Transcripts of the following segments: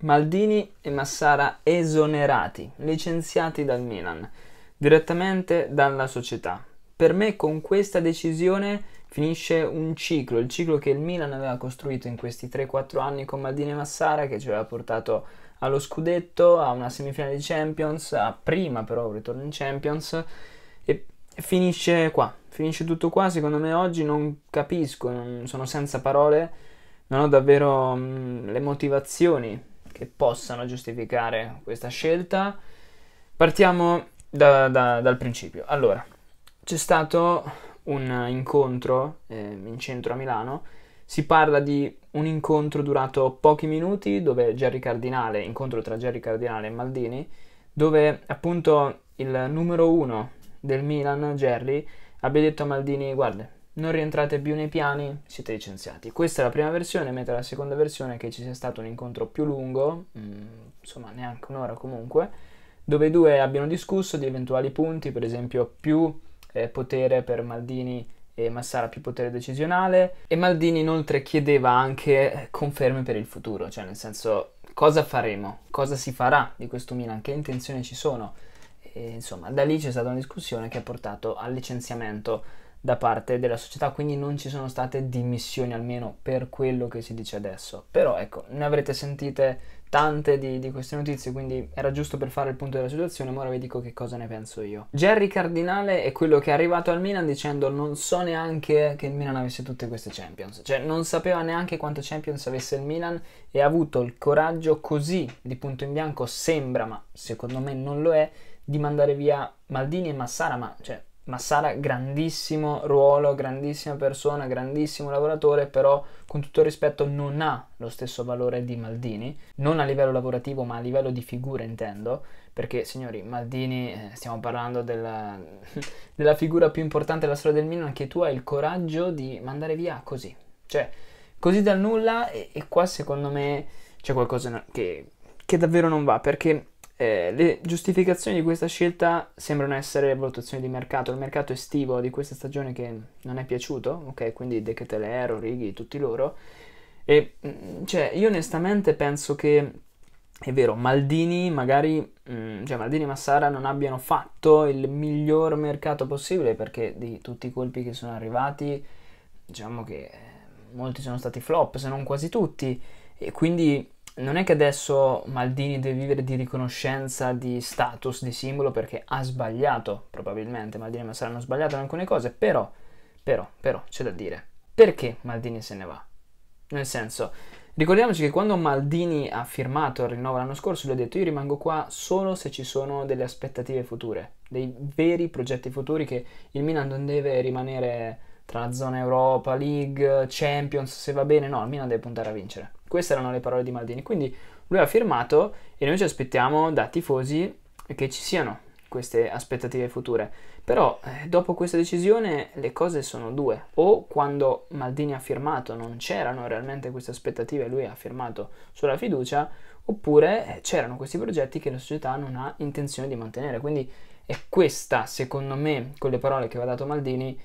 Maldini e Massara esonerati, licenziati dal Milan, direttamente dalla società. Per me con questa decisione finisce un ciclo, il ciclo che il Milan aveva costruito in questi 3-4 anni con Maldini e Massara che ci aveva portato allo scudetto, a una semifinale di Champions, a prima però un ritorno in Champions e finisce qua, finisce tutto qua, secondo me oggi non capisco, non sono senza parole, non ho davvero mh, le motivazioni che possano giustificare questa scelta. Partiamo da, da, dal principio. Allora, c'è stato un incontro eh, in centro a Milano, si parla di un incontro durato pochi minuti dove Gerry Cardinale, incontro tra Gerry Cardinale e Maldini, dove appunto il numero uno del Milan, Gerry, abbia detto a Maldini guarda non rientrate più nei piani, siete licenziati. Questa è la prima versione, mentre la seconda versione è che ci sia stato un incontro più lungo, mm, insomma neanche un'ora comunque, dove i due abbiano discusso di eventuali punti, per esempio più eh, potere per Maldini e Massara più potere decisionale e Maldini inoltre chiedeva anche conferme per il futuro, cioè nel senso cosa faremo, cosa si farà di questo Milan, che intenzioni ci sono. E, insomma, da lì c'è stata una discussione che ha portato al licenziamento da parte della società, quindi non ci sono state dimissioni almeno per quello che si dice adesso. Però ecco, ne avrete sentite tante di, di, queste notizie, quindi era giusto per fare il punto della situazione, ma ora vi dico che cosa ne penso io. Jerry Cardinale è quello che è arrivato al Milan dicendo non so neanche che il Milan avesse tutte queste Champions, cioè non sapeva neanche quante Champions avesse il Milan e ha avuto il coraggio così di punto in bianco, sembra, ma secondo me non lo è, di mandare via Maldini e Massara, ma cioè ma Sara grandissimo ruolo, grandissima persona, grandissimo lavoratore, però con tutto il rispetto non ha lo stesso valore di Maldini, non a livello lavorativo ma a livello di figura intendo, perché signori Maldini eh, stiamo parlando della, della figura più importante della storia del Milan che tu hai il coraggio di mandare via così, cioè così dal nulla e, e qua secondo me c'è qualcosa che, che davvero non va perché eh, le giustificazioni di questa scelta sembrano essere valutazioni di mercato, il mercato estivo di questa stagione che non è piaciuto, ok? Quindi De Ketelero, Righi, tutti loro. E mm, cioè, io onestamente penso che è vero, Maldini magari, mh, mm, cioè Maldini e Massara non abbiano fatto il miglior mercato possibile perché di tutti i colpi che sono arrivati, diciamo che eh, molti sono stati flop, se non quasi tutti, e quindi non è che adesso Maldini deve vivere di riconoscenza, di status, di simbolo, perché ha sbagliato, probabilmente Maldini e saranno sbagliate alcune cose, però, però, però, c'è da dire, perché Maldini se ne va? Nel senso, ricordiamoci che quando Maldini ha firmato il rinnovo l'anno scorso, lui ha detto io rimango qua solo se ci sono delle aspettative future, dei veri progetti futuri che il Milan non deve rimanere tra la zona Europa, League, Champions, se va bene, no, il Milan deve puntare a vincere queste erano le parole di Maldini. Quindi lui ha firmato e noi ci aspettiamo da tifosi che ci siano queste aspettative future. Però eh, dopo questa decisione le cose sono due. O quando Maldini ha firmato non c'erano realmente queste aspettative, e lui ha firmato sulla fiducia, oppure eh, c'erano questi progetti che la società non ha intenzione di mantenere. Quindi è questa, secondo me, con le parole che aveva dato Maldini,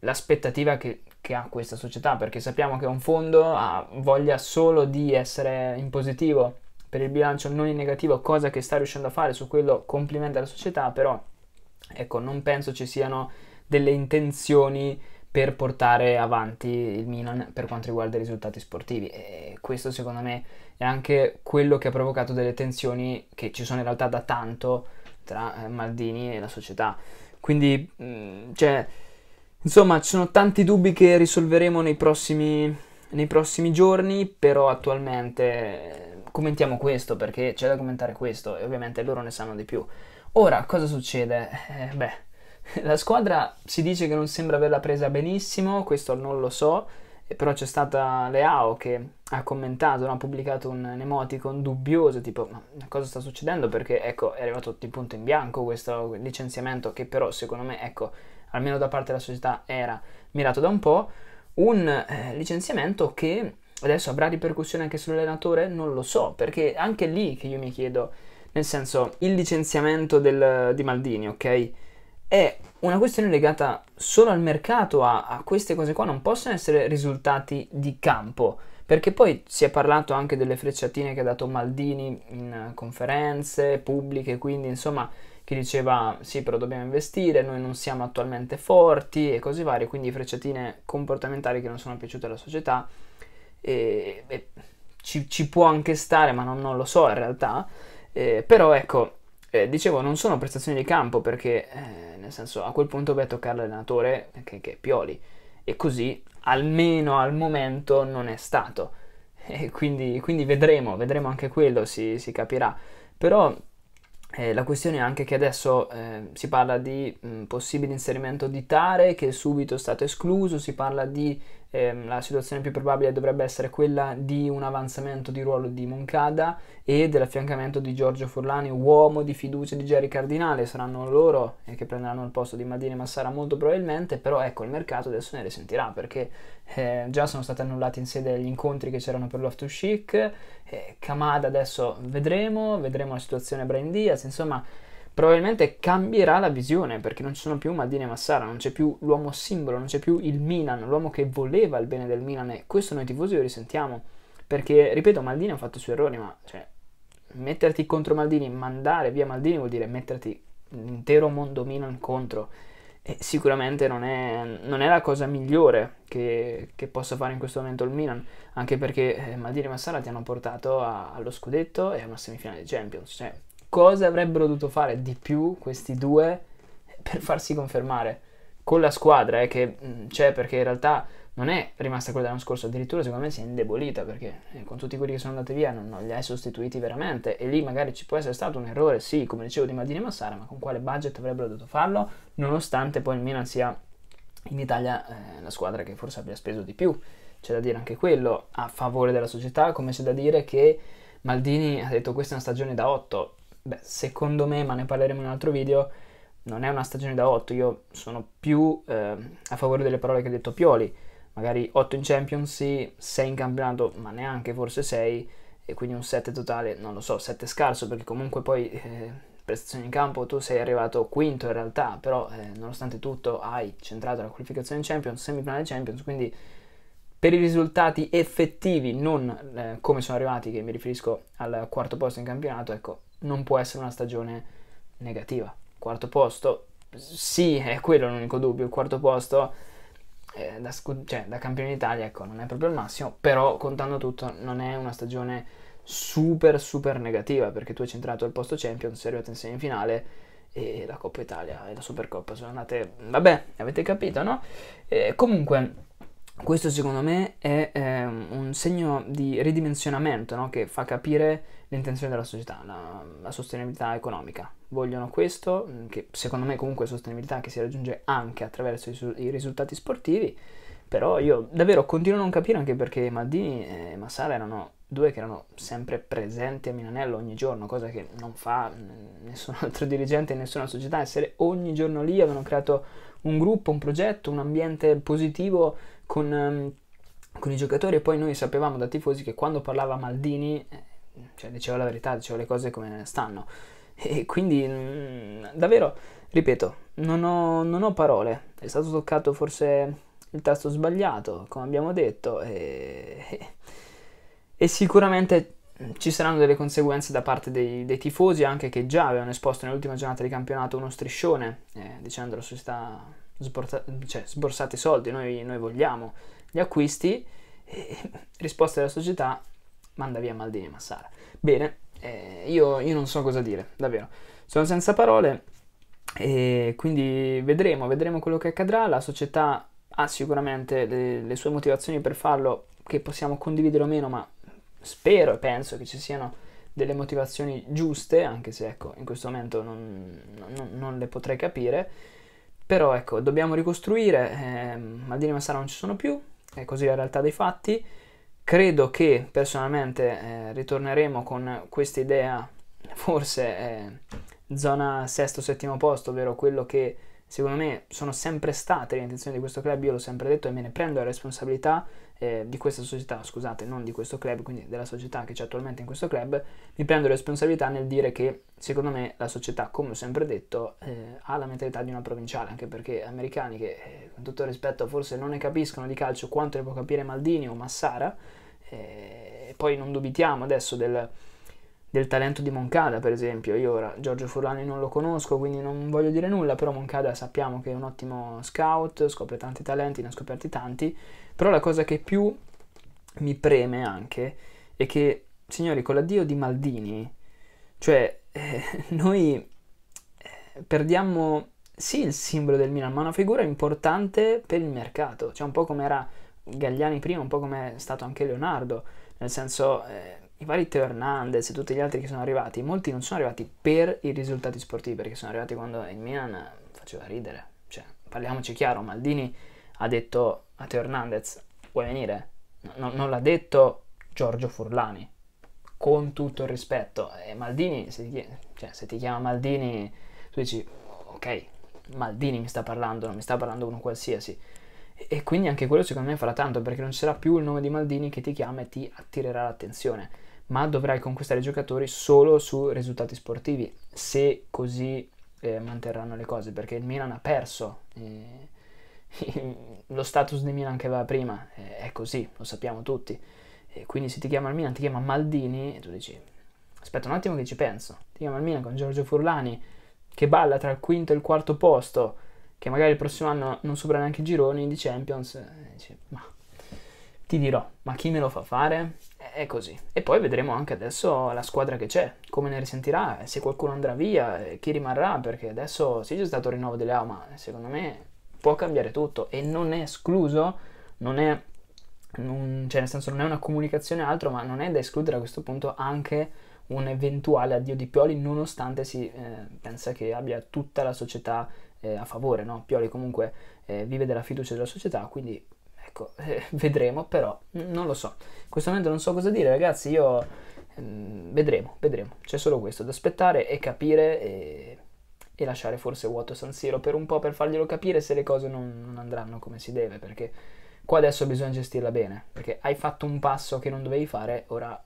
l'aspettativa che che ha questa società, perché sappiamo che un fondo ha voglia solo di essere in positivo per il bilancio, non in negativo, cosa che sta riuscendo a fare, su quello complimenta la società, però ecco, non penso ci siano delle intenzioni per portare avanti il Milan per quanto riguarda i risultati sportivi e questo secondo me è anche quello che ha provocato delle tensioni che ci sono in realtà da tanto tra eh, Maldini e la società quindi mm, cioè, Insomma, ci sono tanti dubbi che risolveremo nei prossimi, nei prossimi giorni, però attualmente eh, commentiamo questo perché c'è da commentare questo e ovviamente loro ne sanno di più. Ora, cosa succede? Eh, beh, la squadra si dice che non sembra averla presa benissimo, questo non lo so, eh, però c'è stata Leao che ha commentato, no? ha pubblicato un emoticon dubbioso, tipo ma cosa sta succedendo? Perché ecco, è arrivato di punto in bianco questo licenziamento che però secondo me ecco, almeno da parte della società, era mirato da un po', un eh, licenziamento che adesso avrà ripercussioni anche sull'allenatore? Non lo so, perché anche lì che io mi chiedo, nel senso, il licenziamento del, di Maldini, ok? È una questione legata solo al mercato, a, a queste cose qua non possono essere risultati di campo perché poi si è parlato anche delle frecciatine che ha dato Maldini in conferenze pubbliche, quindi insomma che diceva sì però dobbiamo investire, noi non siamo attualmente forti e così varie, quindi frecciatine comportamentali che non sono piaciute alla società e, e ci, ci, può anche stare ma non, non lo so in realtà, eh, però ecco eh, dicevo non sono prestazioni di campo perché eh, nel senso a quel punto beh a toccare l'allenatore che, che è Pioli e così almeno al momento non è stato. E quindi, quindi vedremo, vedremo anche quello, si, si capirà. Però eh, la questione è anche che adesso eh, si parla di mh, possibile inserimento di Tare che subito è stato escluso, si parla di ehm, la situazione più probabile dovrebbe essere quella di un avanzamento di ruolo di Moncada e dell'affiancamento di Giorgio Furlani, uomo di fiducia di Jerry Cardinale, saranno loro eh, che prenderanno il posto di Madini Massara molto probabilmente, però ecco il mercato adesso ne risentirà perché eh, già sono stati annullati in sede gli incontri che c'erano per l'Off to Chic, eh, Kamada adesso vedremo, vedremo la situazione a Brian Diaz, insomma probabilmente cambierà la visione perché non ci sono più Maldini e Massara, non c'è più l'uomo simbolo, non c'è più il Milan, l'uomo che voleva il bene del Milan e questo noi tifosi lo risentiamo perché ripeto Maldini ha fatto i suoi errori ma cioè, metterti contro Maldini, mandare via Maldini vuol dire metterti l'intero mondo Milan contro e sicuramente non è, non è la cosa migliore che, che, possa fare in questo momento il Milan anche perché eh, Maldini e Massara ti hanno portato a, allo scudetto e a una semifinale di Champions cioè, cosa avrebbero dovuto fare di più questi due per farsi confermare con la squadra eh, che mm, c'è perché in realtà non è rimasta quella dell'anno scorso, addirittura secondo me si è indebolita perché eh, con tutti quelli che sono andati via non, non li hai sostituiti veramente e lì magari ci può essere stato un errore, sì, come dicevo di Maldini e Massara, ma con quale budget avrebbero dovuto farlo, nonostante poi il Milan sia in Italia eh, la squadra che forse abbia speso di più. C'è da dire anche quello a favore della società, come c'è da dire che Maldini ha detto questa è una stagione da 8, beh, secondo me, ma ne parleremo in un altro video, non è una stagione da 8. Io sono più eh, a favore delle parole che ha detto Pioli. Magari 8 in Champions, sì, 6 in campionato, ma neanche forse 6, e quindi un 7 totale, non lo so, 7 scarso, perché comunque poi eh, prestazioni in campo tu sei arrivato quinto in realtà, però eh, nonostante tutto hai centrato la qualificazione in Champions, semifinale Champions, quindi per i risultati effettivi, non eh, come sono arrivati, che mi riferisco al quarto posto in campionato, ecco, non può essere una stagione negativa. Quarto posto, sì, è quello l'unico dubbio. Il quarto posto eh, da, cioè, da, campione d'Italia, ecco, non è proprio il massimo, però contando tutto non è una stagione super super negativa, perché tu hai centrato il posto Champions, sei arrivato in semifinale, e la Coppa Italia e la Supercoppa sono andate... Vabbè, avete capito, no? Eh, comunque questo secondo me è eh, un segno di ridimensionamento no? che fa capire l'intenzione della società, la, la, sostenibilità economica. Vogliono questo, mm, che secondo me comunque è sostenibilità che si raggiunge anche attraverso i, i risultati sportivi, però io davvero continuo a non capire anche perché Maldini e Massara erano due che erano sempre presenti a Milanello ogni giorno, cosa che non fa nessun altro dirigente, nessuna società, essere ogni giorno lì, avevano creato un gruppo, un progetto, un ambiente positivo con, ehm, con i giocatori e poi noi sapevamo da tifosi che quando parlava Maldini eh, cioè, diceva la verità, diceva le cose come stanno. E quindi mh, mm, davvero, ripeto, non ho, non ho, parole, è stato toccato forse il tasto sbagliato, come abbiamo detto, e, e, e sicuramente ci saranno delle conseguenze da parte dei, dei, tifosi, anche che già avevano esposto nell'ultima giornata di campionato uno striscione, eh, dicendo la società sborsa- cioè, sborsate i soldi, noi, noi vogliamo gli acquisti, e, risposta della società, manda via Maldini e Massara. Bene, eh, io, io non so cosa dire, davvero. Sono senza parole e quindi vedremo, vedremo quello che accadrà. La società ha sicuramente le, le sue motivazioni per farlo, che possiamo condividere o meno, ma spero e penso che ci siano delle motivazioni giuste, anche se ecco, in questo momento non, non, non le potrei capire. Però ecco, dobbiamo ricostruire, ehm, al di Massara non ci sono più, è così la realtà dei fatti. Credo che personalmente eh, ritorneremo con questa idea, forse eh, zona sesto-settimo posto, ovvero quello che secondo me sono sempre state le intenzioni di questo club, io l'ho sempre detto e me ne prendo la responsabilità eh, di questa società, scusate, non di questo club, quindi della società che c'è attualmente in questo club, mi prendo responsabilità nel dire che secondo me la società, come ho sempre detto, eh, ha la mentalità di una provinciale, anche perché americani che eh, con tutto rispetto forse non ne capiscono di calcio quanto ne può capire Maldini o Massara, eh, poi non dubitiamo adesso del del talento di Moncada, per esempio. Io ora Giorgio Furlani non lo conosco, quindi non voglio dire nulla, però Moncada sappiamo che è un ottimo scout, scopre tanti talenti, ne ha scoperti tanti, però la cosa che più mi preme anche è che, signori, con l'addio di Maldini, cioè eh, noi eh, perdiamo sì il simbolo del Milan, ma una figura importante per il mercato, cioè un po' come era Gagliani prima, un po' come è stato anche Leonardo, nel senso... Eh, i vari Teo Hernandez e tutti gli altri che sono arrivati, molti non sono arrivati per i risultati sportivi, perché sono arrivati quando il Milan faceva ridere. Cioè, parliamoci chiaro, Maldini ha detto a Teo Hernandez, vuoi venire? No, non l'ha detto Giorgio Furlani, con tutto il rispetto. E Maldini, se ti, cioè, se ti chiama Maldini, tu dici, ok, Maldini mi sta parlando, non mi sta parlando uno qualsiasi. E quindi anche quello secondo me farà tanto perché non sarà più il nome di Maldini che ti chiama e ti attirerà l'attenzione ma dovrai conquistare i giocatori solo su risultati sportivi, se così eh, manterranno le cose, perché il Milan ha perso eh, lo status di Milan che aveva prima, eh, è così, lo sappiamo tutti. E quindi se ti chiama il Milan, ti chiama Maldini, e tu dici, aspetta un attimo che ci penso, ti chiama il Milan con Giorgio Furlani, che balla tra il quinto e il quarto posto, che magari il prossimo anno non supera neanche i gironi di Champions, eh, dici, ma ti dirò, ma chi me lo fa fare? è così. E poi vedremo anche adesso la squadra che c'è, come ne risentirà, se qualcuno andrà via, chi rimarrà, perché adesso sì c'è stato il rinnovo delle A, ma secondo me può cambiare tutto e non è escluso, non è, non, cioè nel senso non è una comunicazione altro, ma non è da escludere a questo punto anche un eventuale addio di Pioli, nonostante si eh, pensa che abbia tutta la società eh, a favore, no? Pioli comunque eh, vive della fiducia della società, quindi Ecco, eh, vedremo però, non lo so. In questo momento non so cosa dire, ragazzi, io ehm, vedremo, vedremo. C'è solo questo da aspettare e capire e, e, lasciare forse vuoto San Siro per un po' per farglielo capire se le cose non, non andranno come si deve, perché qua adesso bisogna gestirla bene, perché hai fatto un passo che non dovevi fare, ora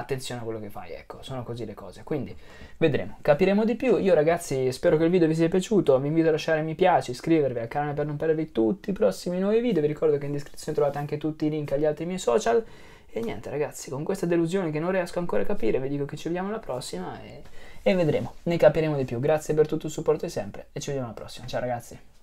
attenzione a quello che fai, ecco, sono così le cose. Quindi vedremo, capiremo di più. Io ragazzi spero che il video vi sia piaciuto, vi invito a lasciare mi piace, iscrivervi al canale per non perdervi tutti i prossimi nuovi video, vi ricordo che in descrizione trovate anche tutti i link agli altri miei social. E niente ragazzi, con questa delusione che non riesco ancora a capire, vi dico che ci vediamo alla prossima e, e vedremo, ne capiremo di più. Grazie per tutto il supporto e sempre e ci vediamo alla prossima. Ciao ragazzi!